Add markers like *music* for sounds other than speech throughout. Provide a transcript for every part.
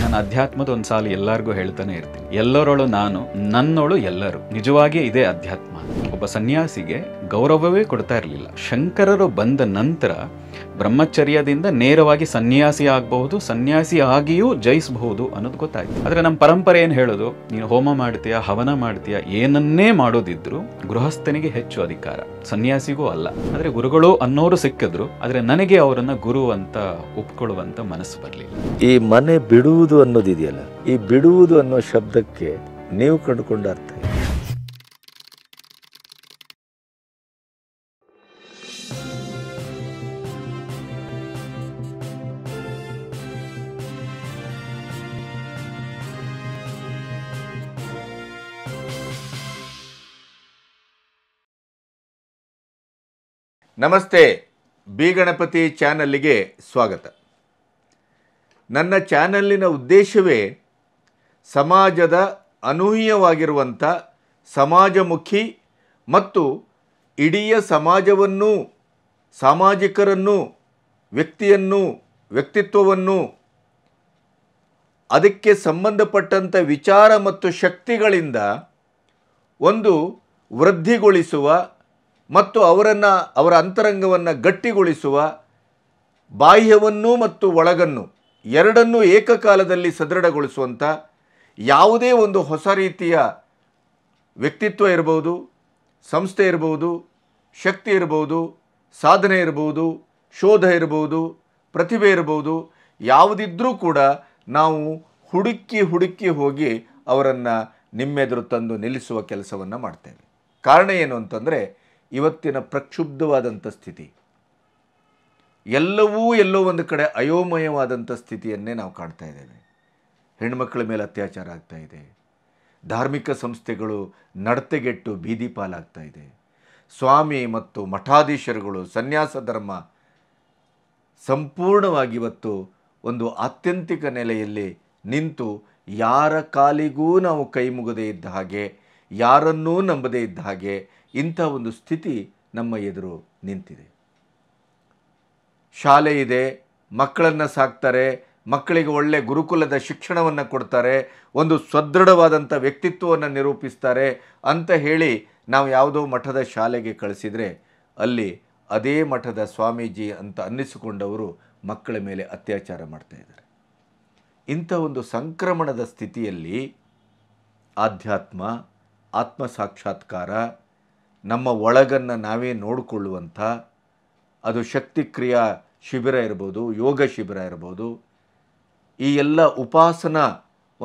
ನಾನು ಅಧ್ಯಾತ್ಮದ ಒಂದು ಸಾಲ ಎಲ್ಲರಿಗೂ ಹೇಳ್ತಾನೆ ಇರ್ತೀನಿ ಎಲ್ಲರೊಳು ನಾನು ನನ್ನೊಳು ಎಲ್ಲರೂ ನಿಜವಾಗಿಯೇ ಇದೇ ಅಧ್ಯಾತ್ಮ ಒಬ್ಬ ಸನ್ಯಾಸಿಗೆ ಗೌರವವೇ ಕೊಡ್ತಾ ಇರಲಿಲ್ಲ ಶಂಕರರು ಬಂದ ನಂತರ ಬ್ರಹ್ಮಚರ್ಯದಿಂದ ನೇರವಾಗಿ ಸನ್ಯಾಸಿ ಆಗಬಹುದು ಸನ್ಯಾಸಿ ಆಗಿಯೂ ಜಯಿಸಬಹುದು ಅನ್ನೋದು ಗೊತ್ತಾಯ್ತು ಆದರೆ ನಮ್ಮ ಪರಂಪರೆ ಏನು ಹೇಳೋದು ನೀನು ಹೋಮ ಮಾಡ್ತೀಯಾ ಹವನ ಮಾಡ್ತೀಯಾ ಏನನ್ನೇ ಮಾಡೋದಿದ್ರು ಗೃಹಸ್ಥನಿಗೆ ಹೆಚ್ಚು ಅಧಿಕಾರ ಸನ್ಯಾಸಿಗೂ ಅಲ್ಲ ಆದರೆ ಗುರುಗಳು ಅನ್ನೋರು ಸಿಕ್ಕಿದ್ರು ಆದರೆ ನನಗೆ ಅವರನ್ನು ಗುರು ಅಂತ ಒಪ್ಕೊಳ್ಳುವಂತ ಮನಸ್ಸು ಬರಲಿಲ್ಲ ಈ ಮನೆ ಬಿಡುವುದು ಅನ್ನೋದಿದೆಯಲ್ಲ ಈ ಬಿಡುವುದು ಅನ್ನೋ ಶಬ್ದಕ್ಕೆ ನೀವು ಕಂಡುಕೊಂಡ ಅರ್ಥ ನಮಸ್ತೆ ಬಿ ಗಣಪತಿ ಚಾನಲ್ಲಿಗೆ ಸ್ವಾಗತ ನನ್ನ ಚಾನಲ್ಲಿನ ಉದ್ದೇಶವೇ ಸಮಾಜದ ಅನೂಹ್ಯವಾಗಿರುವಂಥ ಸಮಾಜಮುಖಿ ಮತ್ತು ಇಡೀ ಸಮಾಜವನ್ನು ಸಾಮಾಜಿಕರನ್ನು ವ್ಯಕ್ತಿಯನ್ನು ವ್ಯಕ್ತಿತ್ವವನ್ನು ಅದಕ್ಕೆ ಸಂಬಂಧಪಟ್ಟಂಥ ವಿಚಾರ ಮತ್ತು ಶಕ್ತಿಗಳಿಂದ ಒಂದು ವೃದ್ಧಿಗೊಳಿಸುವ ಮತ್ತು ಅವರನ್ನು ಅವರ ಅಂತರಂಗವನ್ನು ಗಟ್ಟಿಗೊಳಿಸುವ ಬಾಹ್ಯವನ್ನು ಮತ್ತು ಒಳಗನ್ನು ಎರಡನ್ನೂ ಏಕಕಾಲದಲ್ಲಿ ಸದೃಢಗೊಳಿಸುವಂಥ ಯಾವುದೇ ಒಂದು ಹೊಸ ರೀತಿಯ ವ್ಯಕ್ತಿತ್ವ ಇರ್ಬೋದು ಸಂಸ್ಥೆ ಇರ್ಬೋದು ಶಕ್ತಿ ಇರ್ಬೋದು ಸಾಧನೆ ಇರ್ಬೋದು ಶೋಧ ಇರ್ಬೋದು ಪ್ರತಿಭೆ ಇರ್ಬೋದು ಯಾವುದಿದ್ದರೂ ಕೂಡ ನಾವು ಹುಡುಕಿ ಹುಡುಕಿ ಹೋಗಿ ಅವರನ್ನು ನಿಮ್ಮೆದುರು ತಂದು ನಿಲ್ಲಿಸುವ ಕೆಲಸವನ್ನು ಮಾಡ್ತೇವೆ ಕಾರಣ ಏನು ಅಂತಂದರೆ ಇವತ್ತಿನ ಪ್ರಕ್ಷುಬ್ಧವಾದಂಥ ಸ್ಥಿತಿ ಎಲ್ಲವೂ ಎಲ್ಲೋ ಒಂದು ಕಡೆ ಅಯೋಮಯವಾದಂಥ ಸ್ಥಿತಿಯನ್ನೇ ನಾವು ಕಾಣ್ತಾ ಇದ್ದೇವೆ ಹೆಣ್ಮಕ್ಳ ಮೇಲೆ ಅತ್ಯಾಚಾರ ಆಗ್ತಾ ಇದೆ ಧಾರ್ಮಿಕ ಸಂಸ್ಥೆಗಳು ನಡತೆಗೆಟ್ಟು ಬೀದಿ ಪಾಲಾಗ್ತಾ ಇದೆ ಸ್ವಾಮಿ ಮತ್ತು ಮಠಾಧೀಶರುಗಳು ಸನ್ಯಾಸ ಧರ್ಮ ಸಂಪೂರ್ಣವಾಗಿ ಇವತ್ತು ಒಂದು ಆತ್ಯಂತಿಕ ನೆಲೆಯಲ್ಲಿ ನಿಂತು ಯಾರ ಕಾಲಿಗೂ ನಾವು ಕೈ ಮುಗದೇ ಇದ್ದ ಹಾಗೆ ಯಾರನ್ನೂ ನಂಬದೇ ಇದ್ದ ಹಾಗೆ ಇಂಥ ಒಂದು ಸ್ಥಿತಿ ನಮ್ಮ ಎದುರು ನಿಂತಿದೆ ಶಾಲೆ ಇದೆ ಮಕ್ಕಳನ್ನು ಸಾಕ್ತಾರೆ ಮಕ್ಕಳಿಗೆ ಒಳ್ಳೆ ಗುರುಕುಲದ ಶಿಕ್ಷಣವನ್ನು ಕೊಡ್ತಾರೆ ಒಂದು ಸದೃಢವಾದಂಥ ವ್ಯಕ್ತಿತ್ವವನ್ನು ನಿರೂಪಿಸ್ತಾರೆ ಅಂತ ಹೇಳಿ ನಾವು ಯಾವುದೋ ಮಠದ ಶಾಲೆಗೆ ಕಳಿಸಿದರೆ ಅಲ್ಲಿ ಅದೇ ಮಠದ ಸ್ವಾಮೀಜಿ ಅಂತ ಅನ್ನಿಸಿಕೊಂಡವರು ಮಕ್ಕಳ ಮೇಲೆ ಅತ್ಯಾಚಾರ ಮಾಡ್ತಾ ಇದ್ದಾರೆ ಇಂಥ ಒಂದು ಸಂಕ್ರಮಣದ ಸ್ಥಿತಿಯಲ್ಲಿ ಆಧ್ಯಾತ್ಮ ಆತ್ಮ ಸಾಕ್ಷಾತ್ಕಾರ ನಮ್ಮ ಒಳಗನ್ನು ನಾವೇ ನೋಡಿಕೊಳ್ಳುವಂಥ ಅದು ಶಕ್ತಿ ಶಿಬಿರ ಇರ್ಬೋದು ಯೋಗ ಶಿಬಿರ ಇರ್ಬೋದು ಈ ಎಲ್ಲ ಉಪಾಸನಾ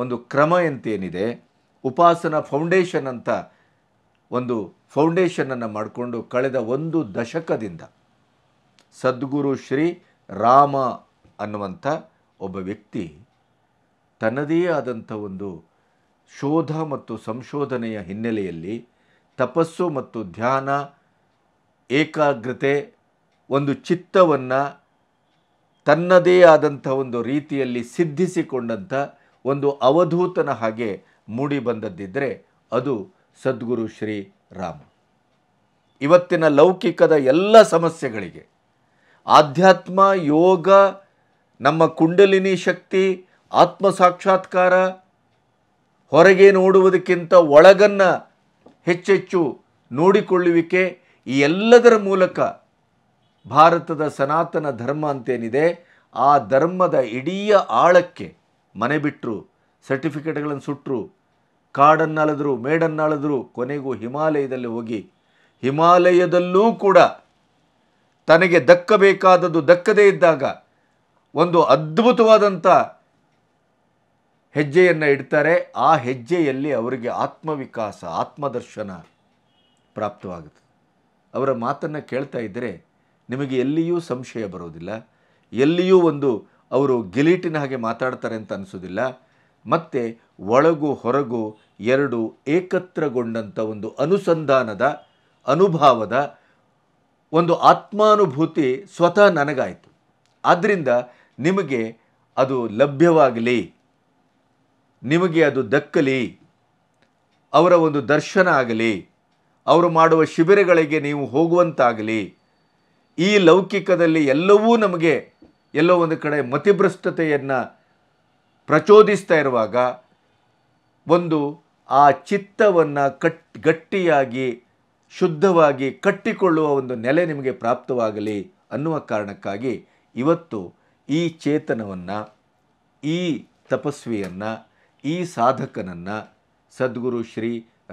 ಒಂದು ಕ್ರಮ ಅಂತೇನಿದೆ ಉಪಾಸನ ಫೌಂಡೇಶನ್ ಅಂತ ಒಂದು ಫೌಂಡೇಶನನ್ನು ಮಾಡಿಕೊಂಡು ಕಳೆದ ಒಂದು ದಶಕದಿಂದ ಸದ್ಗುರು ಶ್ರೀ ರಾಮ ಅನ್ನುವಂಥ ಒಬ್ಬ ವ್ಯಕ್ತಿ ತನ್ನದೇ ಆದಂಥ ಒಂದು ಶೋಧ ಮತ್ತು ಸಂಶೋಧನೆಯ ಹಿನ್ನೆಲೆಯಲ್ಲಿ ತಪಸ್ಸು ಮತ್ತು ಧ್ಯಾನ ಏಕಾಗ್ರತೆ ಒಂದು ಚಿತ್ತವನ್ನು ತನ್ನದೇ ಆದಂಥ ಒಂದು ರೀತಿಯಲ್ಲಿ ಸಿದ್ಧಿಸಿಕೊಂಡಂಥ ಒಂದು ಅವಧೂತನ ಹಾಗೆ ಮೂಡಿ ಬಂದದ್ದಿದ್ದರೆ ಅದು ಸದ್ಗುರು ಶ್ರೀ ರಾಮ ಇವತ್ತಿನ ಲೌಕಿಕದ ಎಲ್ಲ ಸಮಸ್ಯೆಗಳಿಗೆ ಆಧ್ಯಾತ್ಮ ಯೋಗ ನಮ್ಮ ಕುಂಡಲಿನಿ ಶಕ್ತಿ ಆತ್ಮ ಸಾಕ್ಷಾತ್ಕಾರ ಹೊರಗೆ ನೋಡುವುದಕ್ಕಿಂತ ಒಳಗನ್ನು ಹೆಚ್ಚೆಚ್ಚು ನೋಡಿಕೊಳ್ಳುವಿಕೆ ಈ ಎಲ್ಲದರ ಮೂಲಕ ಭಾರತದ ಸನಾತನ ಧರ್ಮ ಅಂತೇನಿದೆ ಆ ಧರ್ಮದ ಇಡೀ ಆಳಕ್ಕೆ ಮನೆ ಬಿಟ್ಟರು ಸರ್ಟಿಫಿಕೇಟ್ಗಳನ್ನು ಸುಟ್ಟರು ಕಾಡನ್ನಾಳಿದ್ರು ಮೇಡನ್ನಾಳಿದ್ರು ಕೊನೆಗೂ ಹಿಮಾಲಯದಲ್ಲಿ ಹೋಗಿ ಹಿಮಾಲಯದಲ್ಲೂ ಕೂಡ ತನಗೆ ದಕ್ಕಬೇಕಾದದ್ದು ದಕ್ಕದೇ ಇದ್ದಾಗ ಒಂದು ಅದ್ಭುತವಾದಂಥ ಹೆಜ್ಜೆಯನ್ನು ಇಡ್ತಾರೆ ಆ ಹೆಜ್ಜೆಯಲ್ಲಿ ಅವರಿಗೆ ಆತ್ಮವಿಕಾಸ ಆತ್ಮದರ್ಶನ ಪ್ರಾಪ್ತವಾಗುತ್ತೆ ಅವರ ಮಾತನ್ನು ಕೇಳ್ತಾ ಇದ್ದರೆ ನಿಮಗೆ ಎಲ್ಲಿಯೂ ಸಂಶಯ ಬರೋದಿಲ್ಲ ಎಲ್ಲಿಯೂ ಒಂದು ಅವರು ಗಿಲೀಟಿನ ಹಾಗೆ ಮಾತಾಡ್ತಾರೆ ಅಂತ ಅನಿಸೋದಿಲ್ಲ ಮತ್ತು ಒಳಗು ಹೊರಗು ಎರಡು ಏಕತ್ರಗೊಂಡಂಥ ಒಂದು ಅನುಸಂಧಾನದ ಅನುಭಾವದ ಒಂದು ಆತ್ಮಾನುಭೂತಿ ಸ್ವತಃ ನನಗಾಯಿತು ಆದ್ದರಿಂದ ನಿಮಗೆ ಅದು ಲಭ್ಯವಾಗಲಿ ನಿಮಗೆ ಅದು ದಕ್ಕಲಿ ಅವರ ಒಂದು ದರ್ಶನ ಆಗಲಿ ಅವರು ಮಾಡುವ ಶಿಬಿರಗಳಿಗೆ ನೀವು ಹೋಗುವಂತಾಗಲಿ ಈ ಲೌಕಿಕದಲ್ಲಿ ಎಲ್ಲವೂ ನಮಗೆ ಎಲ್ಲೋ ಒಂದು ಕಡೆ ಮತಿಭ್ರಷ್ಟತೆಯನ್ನು ಪ್ರಚೋದಿಸ್ತಾ ಇರುವಾಗ ಒಂದು ಆ ಚಿತ್ತವನ್ನು ಕಟ್ ಗಟ್ಟಿಯಾಗಿ ಶುದ್ಧವಾಗಿ ಕಟ್ಟಿಕೊಳ್ಳುವ ಒಂದು ನೆಲೆ ನಿಮಗೆ ಪ್ರಾಪ್ತವಾಗಲಿ ಅನ್ನುವ ಕಾರಣಕ್ಕಾಗಿ ಇವತ್ತು ಈ ಚೇತನವನ್ನು ಈ ತಪಸ್ವಿಯನ್ನು ಈ ಸಾಧಕನನ್ನು ಸದ್ಗುರು ಶ್ರೀ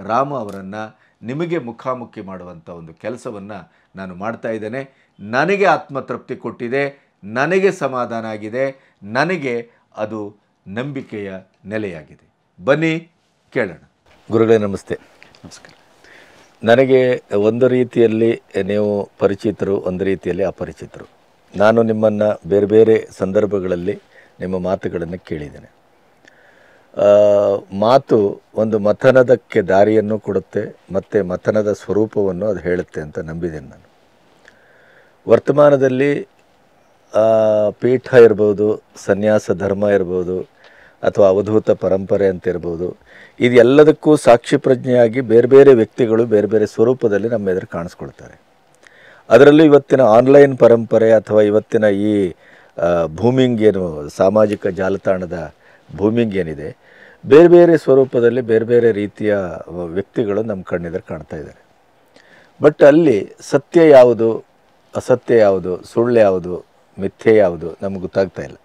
ರಾಮ ಅವರನ್ನು ನಿಮಗೆ ಮುಖಾಮುಖಿ ಮಾಡುವಂಥ ಒಂದು ಕೆಲಸವನ್ನು ನಾನು ಮಾಡ್ತಾ ಇದ್ದೇನೆ ನನಗೆ ಆತ್ಮತೃಪ್ತಿ ಕೊಟ್ಟಿದೆ ನನಗೆ ಸಮಾಧಾನ ಆಗಿದೆ ನನಗೆ ಅದು ನಂಬಿಕೆಯ ನೆಲೆಯಾಗಿದೆ ಬನ್ನಿ ಕೇಳೋಣ ಗುರುಗಳೇ ನಮಸ್ತೆ ನಮಸ್ಕಾರ ನನಗೆ ಒಂದು ರೀತಿಯಲ್ಲಿ ನೀವು ಪರಿಚಿತರು ಒಂದು ರೀತಿಯಲ್ಲಿ ಅಪರಿಚಿತರು ನಾನು ನಿಮ್ಮನ್ನು ಬೇರೆ ಬೇರೆ ಸಂದರ್ಭಗಳಲ್ಲಿ ನಿಮ್ಮ ಮಾತುಗಳನ್ನು ಕೇಳಿದ್ದೇನೆ ಮಾತು ಒಂದು ಮಥನದಕ್ಕೆ ದಾರಿಯನ್ನು ಕೊಡುತ್ತೆ ಮತ್ತು ಮಥನದ ಸ್ವರೂಪವನ್ನು ಅದು ಹೇಳುತ್ತೆ ಅಂತ ನಂಬಿದ್ದೇನೆ ನಾನು ವರ್ತಮಾನದಲ್ಲಿ ಪೀಠ ಇರ್ಬೋದು ಸನ್ಯಾಸ ಧರ್ಮ ಇರ್ಬೋದು ಅಥವಾ ಅವಧೂತ ಪರಂಪರೆ ಅಂತ ಇರ್ಬೋದು ಇದೆಲ್ಲದಕ್ಕೂ ಸಾಕ್ಷಿ ಪ್ರಜ್ಞೆಯಾಗಿ ಬೇರೆ ಬೇರೆ ವ್ಯಕ್ತಿಗಳು ಬೇರೆ ಬೇರೆ ಸ್ವರೂಪದಲ್ಲಿ ನಮ್ಮ ಎದುರು ಕಾಣಿಸ್ಕೊಳ್ತಾರೆ ಅದರಲ್ಲೂ ಇವತ್ತಿನ ಆನ್ಲೈನ್ ಪರಂಪರೆ ಅಥವಾ ಇವತ್ತಿನ ಈ ಭೂಮಿಂಗ್ ಏನು ಸಾಮಾಜಿಕ ಜಾಲತಾಣದ ಭೂಮಿಂಗ್ ಏನಿದೆ ಬೇರೆ ಬೇರೆ ಸ್ವರೂಪದಲ್ಲಿ ಬೇರೆ ಬೇರೆ ರೀತಿಯ ವ್ಯಕ್ತಿಗಳು ನಮ್ಮ ಕಣ್ಣೆದುರು ಕಾಣ್ತಾ ಇದ್ದಾರೆ ಬಟ್ ಅಲ್ಲಿ ಸತ್ಯ ಯಾವುದು ಅಸತ್ಯ ಯಾವುದು ಸುಳ್ಳು ಯಾವುದು ಮಿಥ್ಯೆ ಯಾವುದು ನಮಗೆ ಗೊತ್ತಾಗ್ತಾ ಇಲ್ಲ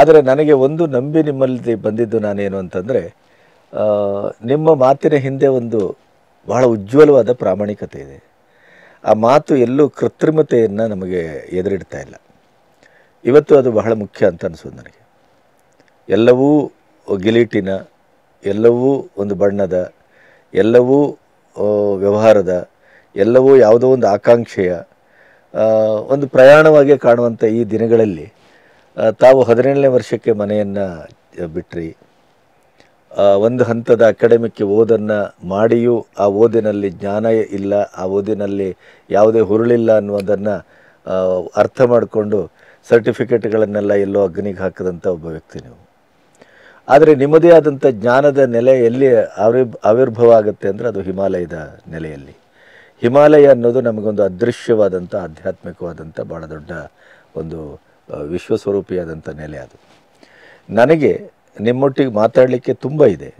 ಆದರೆ ನನಗೆ ಒಂದು ನಂಬಿ ನಿಮ್ಮಲ್ಲಿ ಬಂದಿದ್ದು ನಾನೇನು ಅಂತಂದರೆ ನಿಮ್ಮ ಮಾತಿನ ಹಿಂದೆ ಒಂದು ಬಹಳ ಉಜ್ವಲವಾದ ಪ್ರಾಮಾಣಿಕತೆ ಇದೆ ಆ ಮಾತು ಎಲ್ಲೂ ಕೃತ್ರಿಮತೆಯನ್ನು ನಮಗೆ ಎದುರಿಡ್ತಾ ಇಲ್ಲ ಇವತ್ತು ಅದು ಬಹಳ ಮುಖ್ಯ ಅಂತ ಅನಿಸೋದು ನನಗೆ ಎಲ್ಲವೂ ಗಿಲೀಟಿನ ಎಲ್ಲವೂ ಒಂದು ಬಣ್ಣದ ಎಲ್ಲವೂ ವ್ಯವಹಾರದ ಎಲ್ಲವೂ ಯಾವುದೋ ಒಂದು ಆಕಾಂಕ್ಷೆಯ ಒಂದು ಪ್ರಯಾಣವಾಗಿ ಕಾಣುವಂಥ ಈ ದಿನಗಳಲ್ಲಿ ತಾವು ಹದಿನೇಳನೇ ವರ್ಷಕ್ಕೆ ಮನೆಯನ್ನು ಬಿಟ್ರಿ ಒಂದು ಹಂತದ ಅಕಾಡೆಮಿಕ್ಕೆ ಓದನ್ನು ಮಾಡಿಯೂ ಆ ಓದಿನಲ್ಲಿ ಜ್ಞಾನ ಇಲ್ಲ ಆ ಓದಿನಲ್ಲಿ ಯಾವುದೇ ಹುರುಳಿಲ್ಲ ಅನ್ನೋದನ್ನು ಅರ್ಥ ಮಾಡಿಕೊಂಡು ಸರ್ಟಿಫಿಕೇಟ್ಗಳನ್ನೆಲ್ಲ ಎಲ್ಲೋ ಅಗ್ನಿಗೆ ಹಾಕಿದಂಥ ಒಬ್ಬ ವ್ಯಕ್ತಿ ನೀವು ಆದರೆ ನಿಮ್ಮದೇ ಆದಂಥ ಜ್ಞಾನದ ನೆಲೆ ಎಲ್ಲಿ ಆವಿ ಆವಿರ್ಭವ ಆಗುತ್ತೆ ಅಂದರೆ ಅದು ಹಿಮಾಲಯದ ನೆಲೆಯಲ್ಲಿ ಹಿಮಾಲಯ ಅನ್ನೋದು ನಮಗೊಂದು ಅದೃಶ್ಯವಾದಂಥ ಆಧ್ಯಾತ್ಮಿಕವಾದಂಥ ಭಾಳ ದೊಡ್ಡ ಒಂದು ವಿಶ್ವಸ್ವರೂಪಿಯಾದಂಥ ನೆಲೆ ಅದು ನನಗೆ ನಿಮ್ಮೊಟ್ಟಿಗೆ ಮಾತಾಡಲಿಕ್ಕೆ ತುಂಬ ಇದೆ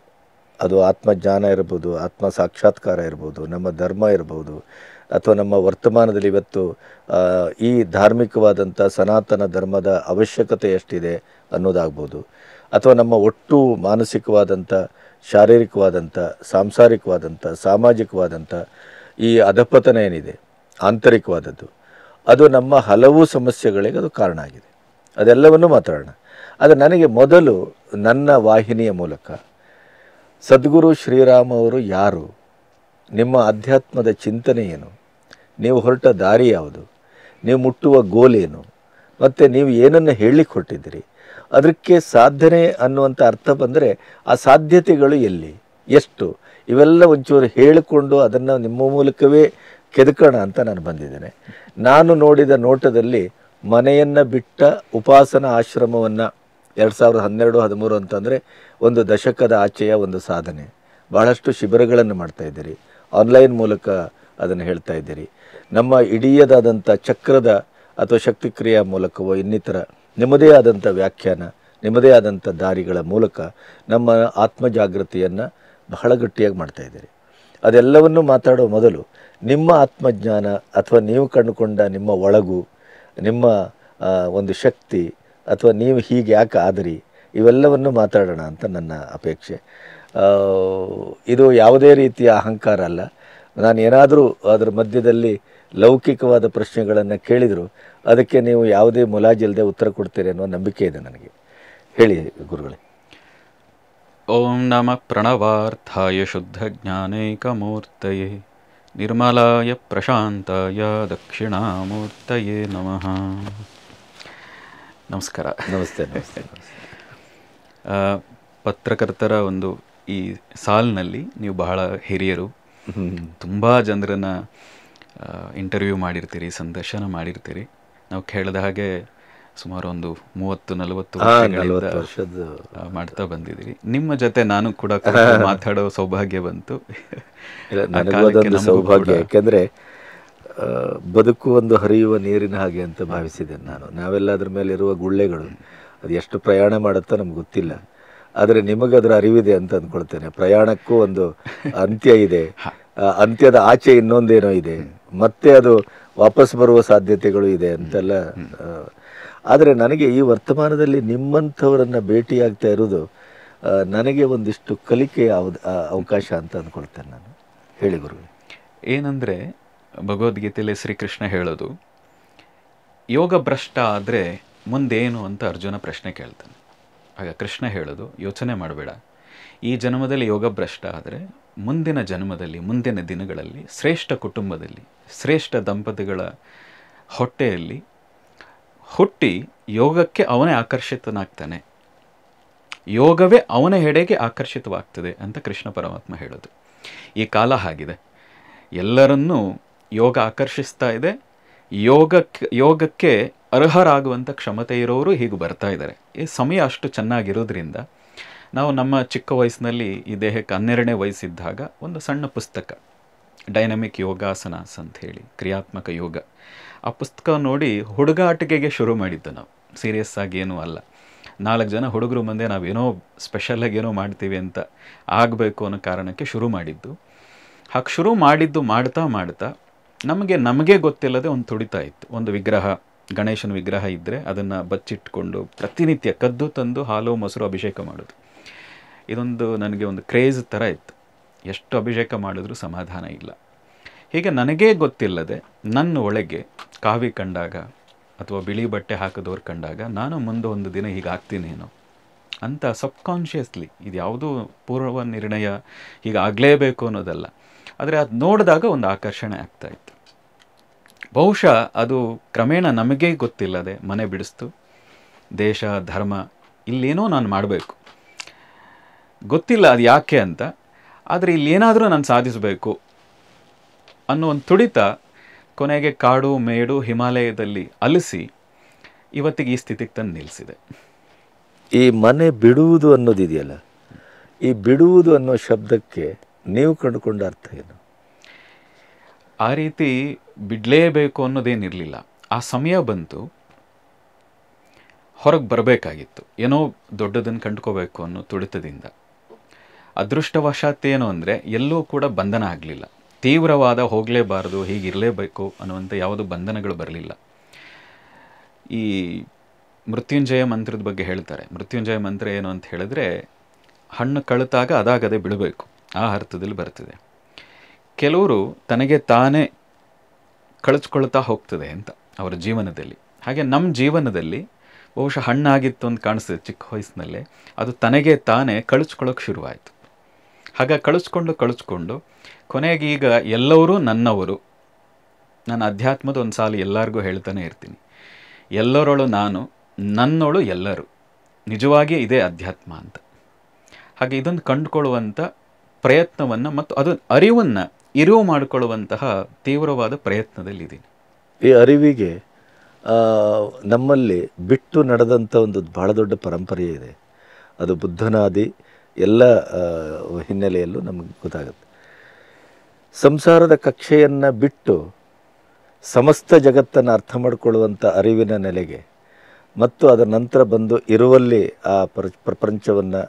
ಅದು ಆತ್ಮಜ್ಞಾನ ಇರ್ಬೋದು ಆತ್ಮ ಸಾಕ್ಷಾತ್ಕಾರ ಇರ್ಬೋದು ನಮ್ಮ ಧರ್ಮ ಇರ್ಬೋದು ಅಥವಾ ನಮ್ಮ ವರ್ತಮಾನದಲ್ಲಿ ಇವತ್ತು ಈ ಧಾರ್ಮಿಕವಾದಂಥ ಸನಾತನ ಧರ್ಮದ ಅವಶ್ಯಕತೆ ಎಷ್ಟಿದೆ ಅನ್ನೋದಾಗ್ಬೋದು ಅಥವಾ ನಮ್ಮ ಒಟ್ಟು ಮಾನಸಿಕವಾದಂಥ ಶಾರೀರಿಕವಾದಂಥ ಸಾಂಸಾರಿಕವಾದಂಥ ಸಾಮಾಜಿಕವಾದಂಥ ಈ ಅಧಪತನ ಏನಿದೆ ಆಂತರಿಕವಾದದ್ದು ಅದು ನಮ್ಮ ಹಲವು ಸಮಸ್ಯೆಗಳಿಗೆ ಅದು ಕಾರಣ ಆಗಿದೆ ಅದೆಲ್ಲವನ್ನು ಮಾತಾಡೋಣ ಆದರೆ ನನಗೆ ಮೊದಲು ನನ್ನ ವಾಹಿನಿಯ ಮೂಲಕ ಸದ್ಗುರು ಶ್ರೀರಾಮ ಅವರು ಯಾರು ನಿಮ್ಮ ಅಧ್ಯಾತ್ಮದ ಚಿಂತನೆ ಏನು ನೀವು ಹೊರಟ ದಾರಿ ಯಾವುದು ನೀವು ಮುಟ್ಟುವ ಗೋಲೇನು ಮತ್ತು ನೀವು ಏನನ್ನು ಹೇಳಲಿಕ್ಕೆ ಕೊಟ್ಟಿದ್ದೀರಿ ಅದಕ್ಕೆ ಸಾಧನೆ ಅನ್ನುವಂಥ ಅರ್ಥ ಬಂದರೆ ಆ ಸಾಧ್ಯತೆಗಳು ಎಲ್ಲಿ ಎಷ್ಟು ಇವೆಲ್ಲ ಒಂಚೂರು ಹೇಳಿಕೊಂಡು ಅದನ್ನು ನಿಮ್ಮ ಮೂಲಕವೇ ಕೆದಕೋಣ ಅಂತ ನಾನು ಬಂದಿದ್ದೇನೆ ನಾನು ನೋಡಿದ ನೋಟದಲ್ಲಿ ಮನೆಯನ್ನು ಬಿಟ್ಟ ಉಪಾಸನ ಆಶ್ರಮವನ್ನು ಎರಡು ಸಾವಿರದ ಹನ್ನೆರಡು ಹದಿಮೂರು ಅಂತಂದರೆ ಒಂದು ದಶಕದ ಆಚೆಯ ಒಂದು ಸಾಧನೆ ಬಹಳಷ್ಟು ಶಿಬಿರಗಳನ್ನು ಮಾಡ್ತಾ ಆನ್ಲೈನ್ ಮೂಲಕ ಅದನ್ನು ಹೇಳ್ತಾ ಇದ್ದೀರಿ ನಮ್ಮ ಇಡೀಯದಾದಂಥ ಚಕ್ರದ ಅಥವಾ ಶಕ್ತಿಕ್ರಿಯೆಯ ಮೂಲಕವೋ ಇನ್ನಿತರ ನಿಮ್ಮದೇ ಆದಂಥ ವ್ಯಾಖ್ಯಾನ ನಿಮ್ಮದೇ ಆದಂಥ ದಾರಿಗಳ ಮೂಲಕ ನಮ್ಮ ಆತ್ಮ ಜಾಗೃತಿಯನ್ನು ಬಹಳ ಗಟ್ಟಿಯಾಗಿ ಮಾಡ್ತಾ ಇದ್ದೀರಿ ಅದೆಲ್ಲವನ್ನು ಮಾತಾಡುವ ಮೊದಲು ನಿಮ್ಮ ಆತ್ಮಜ್ಞಾನ ಅಥವಾ ನೀವು ಕಂಡುಕೊಂಡ ನಿಮ್ಮ ಒಳಗು ನಿಮ್ಮ ಒಂದು ಶಕ್ತಿ ಅಥವಾ ನೀವು ಹೀಗೆ ಯಾಕೆ ಆದರಿ ಇವೆಲ್ಲವನ್ನು ಮಾತಾಡೋಣ ಅಂತ ನನ್ನ ಅಪೇಕ್ಷೆ ಇದು ಯಾವುದೇ ರೀತಿಯ ಅಹಂಕಾರ ಅಲ್ಲ ನಾನು ಏನಾದರೂ ಅದರ ಮಧ್ಯದಲ್ಲಿ ಲೌಕಿಕವಾದ ಪ್ರಶ್ನೆಗಳನ್ನು ಕೇಳಿದರೂ ಅದಕ್ಕೆ ನೀವು ಯಾವುದೇ ಮುಲಾಜಿಲ್ಲದೆ ಉತ್ತರ ಕೊಡ್ತೀರಿ ಅನ್ನೋ ನಂಬಿಕೆ ಇದೆ ನನಗೆ ಹೇಳಿ ಗುರುಗಳೇ ಓಂ ನಮ ಪ್ರಣವಾರ್ಥಾಯ ಶುದ್ಧ ಮೂರ್ತಯೇ ನಿರ್ಮಲಾಯ ಪ್ರಶಾಂತಾಯ ದಕ್ಷಿಣಾಮೂರ್ತಯೇ ನಮಃ ನಮಸ್ಕಾರ ನಮಸ್ತೆ ನಮಸ್ತೆ ಪತ್ರಕರ್ತರ ಒಂದು ಈ ಸಾಲಿನಲ್ಲಿ ನೀವು ಬಹಳ ಹಿರಿಯರು ತುಂಬ ಜನರನ್ನು ಇಂಟರ್ವ್ಯೂ ಮಾಡಿರ್ತೀರಿ ಸಂದರ್ಶನ ಮಾಡಿರ್ತೀರಿ ನಾವು ಕೇಳಿದ ಹಾಗೆ ಸುಮಾರು ಒಂದು ಮೂವತ್ತು ನಲವತ್ತು ವರ್ಷದ ಮಾಡ್ತಾ ಬಂದಿದ್ದೀರಿ ನಿಮ್ಮ ಜೊತೆ ನಾನು ಕೂಡ *laughs* ಮಾತಾಡೋ ಸೌಭಾಗ್ಯ ಬಂತು ಸೌಭಾಗ್ಯ ಯಾಕೆಂದ್ರೆ ಬದುಕು ಒಂದು ಹರಿಯುವ ನೀರಿನ ಹಾಗೆ ಅಂತ ಭಾವಿಸಿದ್ದೇನೆ ನಾನು ನಾವೆಲ್ಲ ಅದ್ರ ಮೇಲೆ ಇರುವ ಗುಳ್ಳೆಗಳು ಅದು ಎಷ್ಟು ಪ್ರಯಾಣ ಮಾಡುತ್ತೋ ನಮ್ಗೆ ಗೊತ್ತಿಲ್ಲ ಆದರೆ ನಿಮಗೆ ಅದರ ಅರಿವಿದೆ ಅಂತ ಅಂದ್ಕೊಳ್ತೇನೆ ಪ್ರಯಾಣಕ್ಕೂ ಒಂದು *laughs* ಅಂತ್ಯ ಇದೆ ಅಂತ್ಯದ ಆಚೆ ಇನ್ನೊಂದೇನೋ ಇದೆ ಮತ್ತೆ ಅದು ವಾಪಸ್ ಬರುವ ಸಾಧ್ಯತೆಗಳು ಇದೆ ಅಂತೆಲ್ಲ ಆದರೆ ನನಗೆ ಈ ವರ್ತಮಾನದಲ್ಲಿ ನಿಮ್ಮಂಥವರನ್ನು ಭೇಟಿಯಾಗ್ತಾ ಇರೋದು ನನಗೆ ಒಂದಿಷ್ಟು ಕಲಿಕೆ ಅವಕಾಶ ಅಂತ ಅಂದ್ಕೊಳ್ತೇನೆ ನಾನು ಹೇಳಿ ಗುರು ಏನಂದರೆ ಭಗವದ್ಗೀತೆಯಲ್ಲಿ ಶ್ರೀಕೃಷ್ಣ ಹೇಳೋದು ಯೋಗ ಭ್ರಷ್ಟ ಆದರೆ ಮುಂದೇನು ಅಂತ ಅರ್ಜುನ ಪ್ರಶ್ನೆ ಕೇಳ್ತಾನೆ ಆಗ ಕೃಷ್ಣ ಹೇಳೋದು ಯೋಚನೆ ಮಾಡಬೇಡ ಈ ಜನ್ಮದಲ್ಲಿ ಯೋಗ ಭ್ರಷ್ಟ ಆದರೆ ಮುಂದಿನ ಜನ್ಮದಲ್ಲಿ ಮುಂದಿನ ದಿನಗಳಲ್ಲಿ ಶ್ರೇಷ್ಠ ಕುಟುಂಬದಲ್ಲಿ ಶ್ರೇಷ್ಠ ದಂಪತಿಗಳ ಹೊಟ್ಟೆಯಲ್ಲಿ ಹುಟ್ಟಿ ಯೋಗಕ್ಕೆ ಅವನೇ ಆಕರ್ಷಿತನಾಗ್ತಾನೆ ಯೋಗವೇ ಅವನ ಹೆಡೆಗೆ ಆಕರ್ಷಿತವಾಗ್ತದೆ ಅಂತ ಕೃಷ್ಣ ಪರಮಾತ್ಮ ಹೇಳೋದು ಈ ಕಾಲ ಆಗಿದೆ ಎಲ್ಲರನ್ನೂ ಯೋಗ ಆಕರ್ಷಿಸ್ತಾ ಇದೆ ಯೋಗಕ್ಕೆ ಯೋಗಕ್ಕೆ ಅರ್ಹರಾಗುವಂಥ ಕ್ಷಮತೆ ಇರೋರು ಹೀಗೆ ಬರ್ತಾ ಇದ್ದಾರೆ ಈ ಸಮಯ ಅಷ್ಟು ಚೆನ್ನಾಗಿರೋದ್ರಿಂದ ನಾವು ನಮ್ಮ ಚಿಕ್ಕ ವಯಸ್ಸಿನಲ್ಲಿ ಈ ದೇಹಕ್ಕೆ ಹನ್ನೆರಡನೇ ವಯಸ್ಸಿದ್ದಾಗ ಒಂದು ಸಣ್ಣ ಪುಸ್ತಕ ಡೈನಮಿಕ್ ಯೋಗಾಸನಾಸ್ ಅಂತ ಹೇಳಿ ಕ್ರಿಯಾತ್ಮಕ ಯೋಗ ಆ ಪುಸ್ತಕ ನೋಡಿ ಹುಡುಗಾಟಿಕೆಗೆ ಶುರು ಮಾಡಿದ್ದು ನಾವು ಸೀರಿಯಸ್ ಆಗಿ ಏನೂ ಅಲ್ಲ ನಾಲ್ಕು ಜನ ಹುಡುಗರು ಮುಂದೆ ನಾವೇನೋ ಸ್ಪೆಷಲಾಗಿ ಏನೋ ಮಾಡ್ತೀವಿ ಅಂತ ಆಗಬೇಕು ಅನ್ನೋ ಕಾರಣಕ್ಕೆ ಶುರು ಮಾಡಿದ್ದು ಹಾಗೆ ಶುರು ಮಾಡಿದ್ದು ಮಾಡ್ತಾ ಮಾಡ್ತಾ ನಮಗೆ ನಮಗೆ ಗೊತ್ತಿಲ್ಲದೆ ಒಂದು ತುಡಿತಾ ಇತ್ತು ಒಂದು ವಿಗ್ರಹ ಗಣೇಶನ ವಿಗ್ರಹ ಇದ್ದರೆ ಅದನ್ನು ಬಚ್ಚಿಟ್ಕೊಂಡು ಪ್ರತಿನಿತ್ಯ ಕದ್ದು ತಂದು ಹಾಲು ಮೊಸರು ಅಭಿಷೇಕ ಮಾಡೋದು ಇದೊಂದು ನನಗೆ ಒಂದು ಕ್ರೇಜ್ ಥರ ಇತ್ತು ಎಷ್ಟು ಅಭಿಷೇಕ ಮಾಡಿದ್ರೂ ಸಮಾಧಾನ ಇಲ್ಲ ಹೀಗೆ ನನಗೇ ಗೊತ್ತಿಲ್ಲದೆ ನನ್ನ ಒಳಗೆ ಕಾವಿ ಕಂಡಾಗ ಅಥವಾ ಬಿಳಿ ಬಟ್ಟೆ ಹಾಕಿದವ್ರು ಕಂಡಾಗ ನಾನು ಮುಂದೆ ಒಂದು ದಿನ ಹೀಗಾಗ್ತೀನೇನೋ ಅಂತ ಸಬ್ಕಾನ್ಷಿಯಸ್ಲಿ ಇದು ಯಾವುದೂ ಪೂರ್ವ ನಿರ್ಣಯ ಹೀಗಾಗಲೇಬೇಕು ಅನ್ನೋದಲ್ಲ ಆದರೆ ಅದು ನೋಡಿದಾಗ ಒಂದು ಆಕರ್ಷಣೆ ಆಗ್ತಾ ಇತ್ತು ಬಹುಶಃ ಅದು ಕ್ರಮೇಣ ನಮಗೇ ಗೊತ್ತಿಲ್ಲದೆ ಮನೆ ಬಿಡಿಸ್ತು ದೇಶ ಧರ್ಮ ಇಲ್ಲೇನೋ ನಾನು ಮಾಡಬೇಕು ಗೊತ್ತಿಲ್ಲ ಅದು ಯಾಕೆ ಅಂತ ಆದರೆ ಇಲ್ಲಿ ಏನಾದರೂ ನಾನು ಸಾಧಿಸಬೇಕು ಅನ್ನೋ ಒಂದು ತುಡಿತ ಕೊನೆಗೆ ಕಾಡು ಮೇಡು ಹಿಮಾಲಯದಲ್ಲಿ ಅಲಿಸಿ ಇವತ್ತಿಗೆ ಈ ಸ್ಥಿತಿಗೆ ತಂದು ನಿಲ್ಲಿಸಿದೆ ಈ ಮನೆ ಬಿಡುವುದು ಅನ್ನೋದಿದೆಯಲ್ಲ ಈ ಬಿಡುವುದು ಅನ್ನೋ ಶಬ್ದಕ್ಕೆ ನೀವು ಕಂಡುಕೊಂಡ ಅರ್ಥ ಏನು ಆ ರೀತಿ ಬಿಡಲೇಬೇಕು ಅನ್ನೋದೇನಿರಲಿಲ್ಲ ಆ ಸಮಯ ಬಂತು ಹೊರಗೆ ಬರಬೇಕಾಗಿತ್ತು ಏನೋ ದೊಡ್ಡದನ್ನು ಕಂಡುಕೋಬೇಕು ಅನ್ನೋ ತುಡಿತದಿಂದ ಅದೃಷ್ಟವಶಾತ್ ಏನು ಅಂದರೆ ಎಲ್ಲೂ ಕೂಡ ಬಂಧನ ಆಗಲಿಲ್ಲ ತೀವ್ರವಾದ ಹೋಗಲೇಬಾರ್ದು ಹೀಗಿರಲೇಬೇಕು ಅನ್ನುವಂಥ ಯಾವುದು ಬಂಧನಗಳು ಬರಲಿಲ್ಲ ಈ ಮೃತ್ಯುಂಜಯ ಮಂತ್ರದ ಬಗ್ಗೆ ಹೇಳ್ತಾರೆ ಮೃತ್ಯುಂಜಯ ಮಂತ್ರ ಏನು ಅಂತ ಹೇಳಿದ್ರೆ ಹಣ್ಣು ಕಳಿತಾಗ ಅದಾಗದೆ ಬಿಡಬೇಕು ಆ ಅರ್ಥದಲ್ಲಿ ಬರ್ತಿದೆ ಕೆಲವರು ತನಗೆ ತಾನೇ ಕಳಿಸ್ಕೊಳ್ತಾ ಹೋಗ್ತದೆ ಅಂತ ಅವರ ಜೀವನದಲ್ಲಿ ಹಾಗೆ ನಮ್ಮ ಜೀವನದಲ್ಲಿ ಬಹುಶಃ ಹಣ್ಣಾಗಿತ್ತು ಅಂತ ಕಾಣಿಸ್ತದೆ ಚಿಕ್ಕ ವಯಸ್ಸಿನಲ್ಲೇ ಅದು ತನಗೆ ತಾನೇ ಕಳಿಸ್ಕೊಳ್ಳೋಕೆ ಶುರುವಾಯಿತು ಹಾಗೆ ಕಳಿಸ್ಕೊಂಡು ಕಳಿಸ್ಕೊಂಡು ಕೊನೆಗೆ ಈಗ ಎಲ್ಲರೂ ನನ್ನವರು ನಾನು ಅಧ್ಯಾತ್ಮದ ಒಂದು ಸಾಲು ಎಲ್ಲರಿಗೂ ಹೇಳ್ತಾನೆ ಇರ್ತೀನಿ ಎಲ್ಲರೊಳು ನಾನು ನನ್ನೊಳು ಎಲ್ಲರೂ ನಿಜವಾಗಿಯೇ ಇದೇ ಅಧ್ಯಾತ್ಮ ಅಂತ ಹಾಗೆ ಇದನ್ನು ಕಂಡುಕೊಳ್ಳುವಂಥ ಪ್ರಯತ್ನವನ್ನು ಮತ್ತು ಅದು ಅರಿವನ್ನು ಇರಿವು ಮಾಡಿಕೊಳ್ಳುವಂತಹ ತೀವ್ರವಾದ ಪ್ರಯತ್ನದಲ್ಲಿದ್ದೀನಿ ಈ ಅರಿವಿಗೆ ನಮ್ಮಲ್ಲಿ ಬಿಟ್ಟು ನಡೆದಂಥ ಒಂದು ಭಾಳ ದೊಡ್ಡ ಪರಂಪರೆ ಇದೆ ಅದು ಬುದ್ಧನಾದಿ ಎಲ್ಲ ಹಿನ್ನೆಲೆಯಲ್ಲೂ ನಮಗೆ ಗೊತ್ತಾಗುತ್ತೆ ಸಂಸಾರದ ಕಕ್ಷೆಯನ್ನು ಬಿಟ್ಟು ಸಮಸ್ತ ಜಗತ್ತನ್ನು ಅರ್ಥ ಮಾಡಿಕೊಳ್ಳುವಂಥ ಅರಿವಿನ ನೆಲೆಗೆ ಮತ್ತು ಅದರ ನಂತರ ಬಂದು ಇರುವಲ್ಲಿ ಆ ಪ್ರ ಪ್ರಪಂಚವನ್ನು